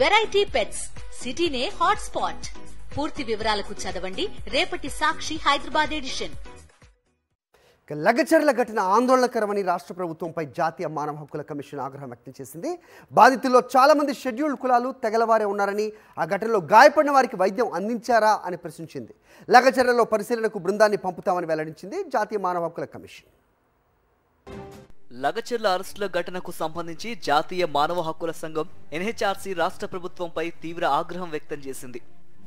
variety pets సిటీనే hot spot పూర్తి వివరాలకు చదవండి రేపటి సాక్షి హైదరాబాద్ ఎడిషన్ లగచర్ల ఘటన ఆందోళనకరమని రాష్ట్ర ప్రభుత్వంపై జాతీయ మానవ హక్కుల కమిషన్ ఆగ్రహం వ్యక్తం చేసింది బాధితుల్లో చాలామంది షెడ్యూల్డ్ కులాలు తెగలవారే ఉన్నారని ఆ ఘటనలో గాయపడిన వారికి వైద్యం అందించారా అని ప్రశ్నించింది లగచర్లలో పరిశీలనకు బృందాన్ని పంపుతామని వెల్లడించింది జాతీయ మానవ హక్కుల కమిషన్ లగచర్ల అరెస్టుల ఘటనకు సంబంధించి జాతీయ మానవ హక్కుల సంఘం ఎన్హెచ్ఆర్సీ రాష్ట్ర ప్రభుత్వంపై తీవ్ర ఆగ్రహం వ్యక్తం చేసింది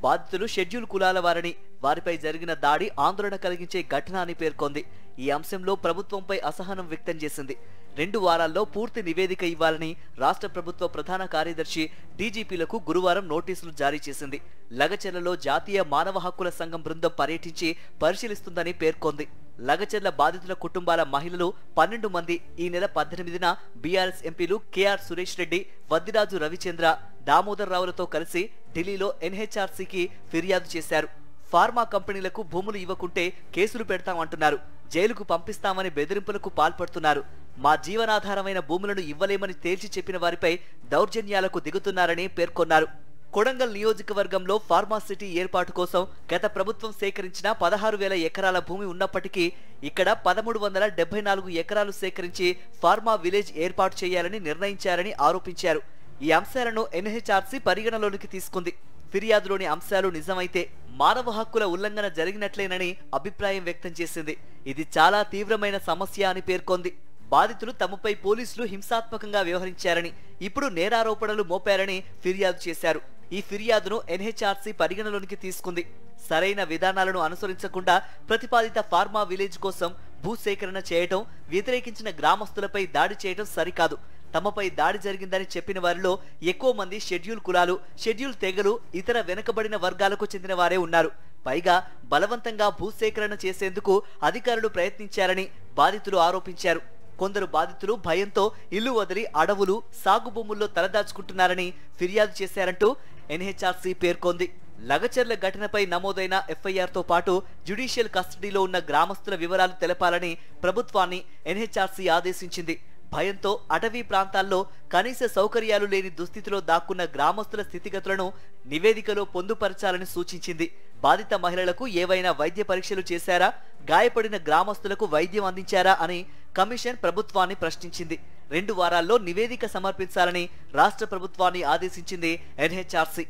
బాధితులు షెడ్యూల్ కులాల వారని వారిపై జరిగిన దాడి ఆందోళన కలిగించే ఘటన అని పేర్కొంది ఈ అంశంలో ప్రభుత్వంపై అసహనం వ్యక్తం చేసింది రెండు వారాల్లో పూర్తి నివేదిక ఇవ్వాలని రాష్ట్ర ప్రభుత్వ ప్రధాన కార్యదర్శి డీజీపీలకు గురువారం నోటీసులు జారీ చేసింది లగచెలలో జాతీయ మానవ హక్కుల సంఘం బృందం పర్యటించి పరిశీలిస్తుందని పేర్కొంది లగచర్ల బాధితుల కుటుంబాల మహిళలు పన్నెండు మంది ఈ నెల పద్దెనిమిదిన బీఆర్ఎస్ ఎంపీలు కేఆర్ సురేష్ రెడ్డి వద్దిరాజు రవిచంద్ర దామోదర్ రావులతో కలిసి ఢిల్లీలో ఎన్హెచ్ఆర్సీకి ఫిర్యాదు చేశారు ఫార్మా కంపెనీలకు భూములు ఇవ్వకుంటే కేసులు పెడతామంటున్నారు జైలుకు పంపిస్తామని బెదిరింపులకు పాల్పడుతున్నారు మా జీవనాధారమైన భూములను ఇవ్వలేమని తేల్చి చెప్పిన వారిపై దౌర్జన్యాలకు దిగుతున్నారని పేర్కొన్నారు కొడంగల్ నియోజకవర్గంలో ఫార్మాసిటీ ఏర్పాటు కోసం గత ప్రభుత్వం సేకరించిన పదహారు వేల ఎకరాల భూమి ఉన్నప్పటికీ ఇక్కడ పదమూడు వందల డెబ్బై నాలుగు ఎకరాలు సేకరించి ఫార్మా విలేజ్ ఏర్పాటు చేయాలని నిర్ణయించారని ఆరోపించారు ఈ అంశాలను ఎన్హెచ్ఆర్సీ పరిగణలోనికి తీసుకుంది ఫిర్యాదులోని అంశాలు నిజమైతే మానవ హక్కుల ఉల్లంఘన జరిగినట్లేనని అభిప్రాయం వ్యక్తం చేసింది ఇది చాలా తీవ్రమైన సమస్య అని పేర్కొంది బాధితులు తమపై పోలీసులు హింసాత్మకంగా వ్యవహరించారని ఇప్పుడు నేరారోపణలు మోపారని ఫిర్యాదు చేశారు ఈ ఫిర్యాదును ఎన్హెచ్ఆర్సీ పరిగణలోనికి తీసుకుంది సరైన విధానాలను అనుసరించకుండా ప్రతిపాదిత ఫార్మా విలేజ్ కోసం భూసేకరణ చేయటం వ్యతిరేకించిన గ్రామస్తులపై దాడి చేయటం సరికాదు తమపై దాడి జరిగిందని చెప్పిన వారిలో ఎక్కువ మంది షెడ్యూల్ కులాలు షెడ్యూల్ తెగలు ఇతర వెనుకబడిన వర్గాలకు చెందిన వారే ఉన్నారు పైగా బలవంతంగా భూసేకరణ చేసేందుకు అధికారులు ప్రయత్నించారని బాధితులు ఆరోపించారు కొందరు బాధితులు భయంతో ఇల్లు వదిలి అడవులు సాగుభూముల్లో తలదాచుకుంటున్నారని ఫిర్యాదు చేశారంటూ ఎన్హెచ్ఆర్సీ పేర్కొంది లగచర్ల ఘటనపై నమోదైన ఎఫ్ఐఆర్తో పాటు జ్యుడీషియల్ కస్టడీలో ఉన్న గ్రామస్తుల వివరాలు తెలపాలని ప్రభుత్వాన్ని ఎన్హెచ్ఆర్సీ ఆదేశించింది భయంతో అటవీ ప్రాంతాల్లో కనీస సౌకర్యాలు లేని దుస్థితిలో దాక్కున్న గ్రామస్తుల స్థితిగతులను నివేదికలో పొందుపరచాలని సూచించింది బాధిత మహిళలకు ఏవైనా వైద్య పరీక్షలు చేశారా గాయపడిన గ్రామస్తులకు వైద్యం అందించారా అని కమిషన్ ప్రభుత్వాన్ని ప్రశ్నించింది రెండు వారాల్లో నివేదిక సమర్పించాలని రాష్ట్ర ప్రభుత్వాన్ని ఆదేశించింది ఎన్హెచ్ఆర్సీ